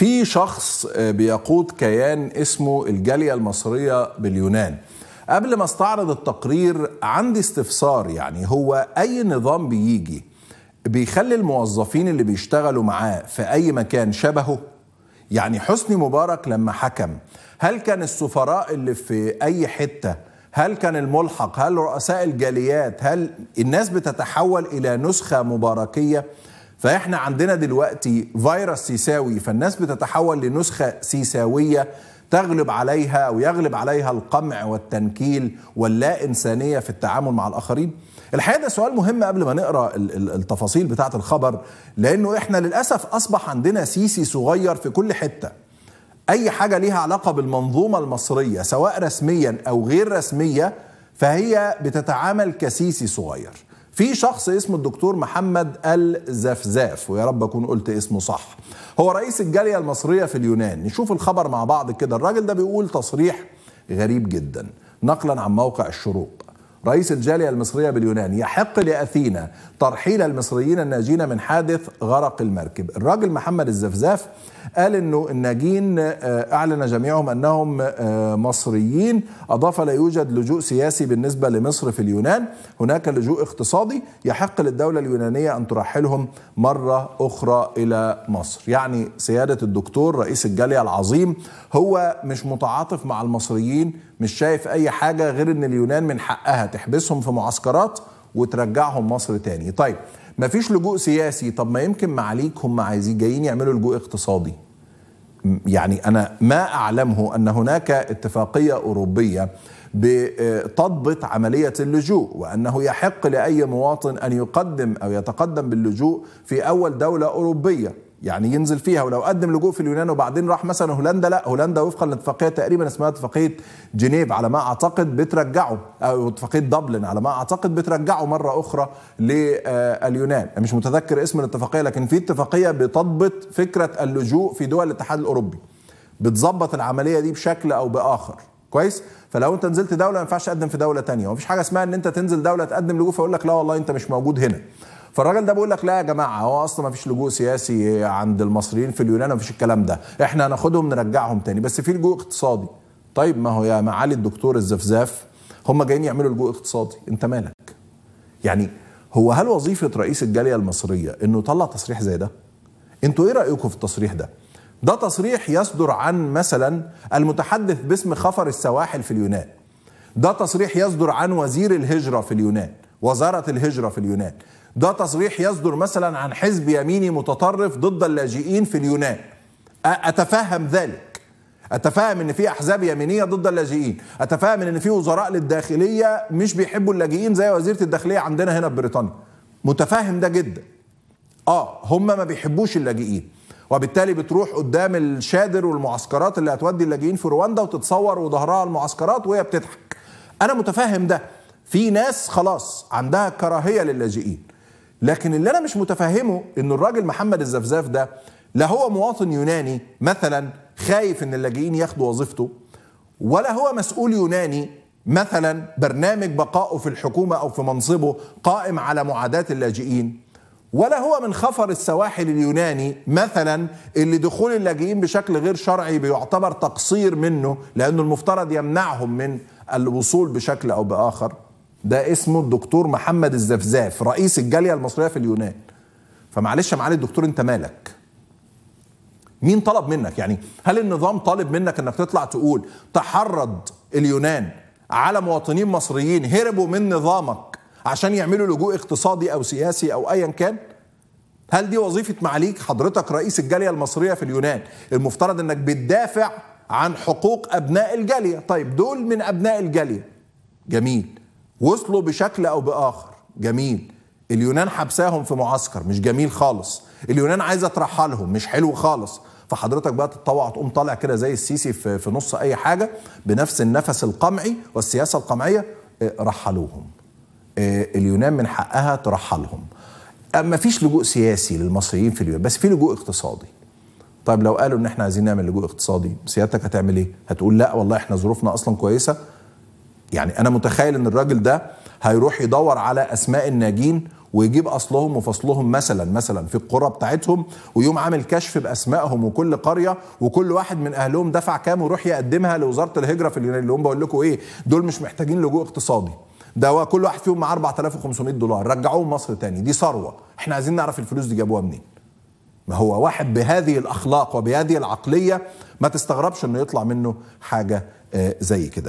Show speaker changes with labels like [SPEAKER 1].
[SPEAKER 1] في شخص آه، بيقود كيان اسمه الجاليه المصريه باليونان قبل ما استعرض التقرير عندي استفسار يعني هو اي نظام بيجي بيخلي الموظفين اللي بيشتغلوا معاه في اي مكان شبهه يعني حسني مبارك لما حكم هل كان السفراء اللي في اي حته هل كان الملحق هل رؤساء الجاليات هل الناس بتتحول الى نسخه مباركيه فاحنا عندنا دلوقتي فيروس سيساوي فالناس بتتحول لنسخه سيساويه تغلب عليها او يغلب عليها القمع والتنكيل واللا انسانيه في التعامل مع الاخرين الحقيقه ده سؤال مهم قبل ما نقرا التفاصيل بتاعه الخبر لانه احنا للاسف اصبح عندنا سيسي صغير في كل حته اي حاجه ليها علاقه بالمنظومه المصريه سواء رسميا او غير رسميه فهي بتتعامل كسيسي صغير في شخص اسمه الدكتور محمد الزفزاف ويا رب اكون قلت اسمه صح هو رئيس الجاليه المصريه في اليونان نشوف الخبر مع بعض كده الراجل ده بيقول تصريح غريب جدا نقلا عن موقع الشروق رئيس الجالية المصرية باليونان يحق لأثينا ترحيل المصريين الناجين من حادث غرق المركب الراجل محمد الزفزاف قال انه الناجين آه، اعلن جميعهم انهم آه، مصريين اضاف لا يوجد لجوء سياسي بالنسبه لمصر في اليونان هناك لجوء اقتصادي يحق للدوله اليونانيه ان ترحلهم مره اخرى الى مصر يعني سياده الدكتور رئيس الجاليه العظيم هو مش متعاطف مع المصريين مش شايف اي حاجه غير ان اليونان من حقها تحبسهم في معسكرات وترجعهم مصر تاني طيب مفيش لجوء سياسي طب ما يمكن معاليك هم عايزين جايين يعملوا لجوء اقتصادي يعني انا ما اعلمه ان هناك اتفاقيه اوروبيه بتضبط عملية اللجوء وأنه يحق لأي مواطن أن يقدم أو يتقدم باللجوء في أول دولة أوروبية يعني ينزل فيها ولو قدم لجوء في اليونان وبعدين راح مثلا هولندا لا هولندا وفقا لاتفاقيه تقريبا اسمها اتفاقيه جنيف على ما اعتقد بترجعه او اتفاقيه دبلن على ما اعتقد بترجعه مره اخرى لليونان مش متذكر اسم الاتفاقيه لكن في اتفاقيه بتضبط فكره اللجوء في دول الاتحاد الاوروبي بتظبط العمليه دي بشكل او باخر كويس فلو انت نزلت دوله ما ينفعش تقدم في دوله ثانيه ومفيش حاجه اسمها ان انت تنزل دوله تقدم لجوء فيقول لك لا والله انت مش موجود هنا فالراجل ده بيقول لك لا يا جماعه هو اصلا ما فيش لجوء سياسي عند المصريين في اليونان ما فيش الكلام ده احنا هناخدهم نرجعهم تاني بس في لجوء اقتصادي طيب ما هو يا معالي الدكتور الزفزاف هم جايين يعملوا لجوء اقتصادي انت مالك يعني هو هل وظيفه رئيس الجاليه المصريه انه يطلع تصريح زي ده انتوا ايه رايكم في التصريح ده ده تصريح يصدر عن مثلا المتحدث باسم خفر السواحل في اليونان ده تصريح يصدر عن وزير الهجرة في اليونان وزارة الهجرة في اليونان ده تصريح يصدر مثلا عن حزب يميني متطرف ضد اللاجئين في اليونان أتفهم ذلك أتفهم إن في أحزاب يمينية ضد اللاجئين أتفهم إن في وزراء للداخلية مش بيحبوا اللاجئين زي وزيرة الداخلية عندنا هنا في بريطانيا متفاهم ده جدا آه هم ما بيحبوش اللاجئين وبالتالي بتروح قدام الشادر والمعسكرات اللي هتودي اللاجئين في رواندا وتتصور وظهرها المعسكرات وهي بتضحك انا متفهم ده في ناس خلاص عندها كراهيه للاجئين لكن اللي انا مش متفهمه ان الراجل محمد الزفزاف ده لا هو مواطن يوناني مثلا خايف ان اللاجئين ياخدوا وظيفته ولا هو مسؤول يوناني مثلا برنامج بقائه في الحكومه او في منصبه قائم على معاداه اللاجئين ولا هو من خفر السواحل اليوناني مثلا اللي دخول اللاجئين بشكل غير شرعي بيعتبر تقصير منه لانه المفترض يمنعهم من الوصول بشكل او باخر ده اسمه الدكتور محمد الزفزاف رئيس الجاليه المصريه في اليونان فمعلش يا معالي الدكتور انت مالك مين طلب منك يعني هل النظام طالب منك انك تطلع تقول تحرض اليونان على مواطنين مصريين هربوا من نظامك عشان يعملوا لجوء اقتصادي او سياسي او ايا كان هل دي وظيفه معاليك حضرتك رئيس الجاليه المصريه في اليونان المفترض انك بتدافع عن حقوق ابناء الجاليه طيب دول من ابناء الجاليه جميل وصلوا بشكل او باخر جميل اليونان حبساهم في معسكر مش جميل خالص اليونان عايزه ترحلهم مش حلو خالص فحضرتك بقى تتطوع تقوم طالع كده زي السيسي في, في نص اي حاجه بنفس النفس القمعي والسياسه القمعيه آه، رحلوهم آه، اليونان من حقها ترحلهم ما فيش لجوء سياسي للمصريين في اليونان بس في لجوء اقتصادي طيب لو قالوا ان احنا عايزين نعمل لجوء اقتصادي سيادتك هتعمل ايه هتقول لا والله احنا ظروفنا اصلا كويسه يعني انا متخيل ان الراجل ده هيروح يدور على اسماء الناجين ويجيب اصلهم وفصلهم مثلا مثلا في القرى بتاعتهم ويقوم عامل كشف باسمائهم وكل قريه وكل واحد من اهلهم دفع كام ويروح يقدمها لوزاره الهجره في اليونان اللي هم بقول لكم ايه دول مش محتاجين لجوء اقتصادي ده كل واحد فيهم مع 4500 دولار رجعوه مصر تاني دي ثروه احنا عايزين نعرف الفلوس دي جابوها منين ما هو واحد بهذه الاخلاق وبهذه العقليه ما تستغربش انه يطلع منه حاجه آه، زي كده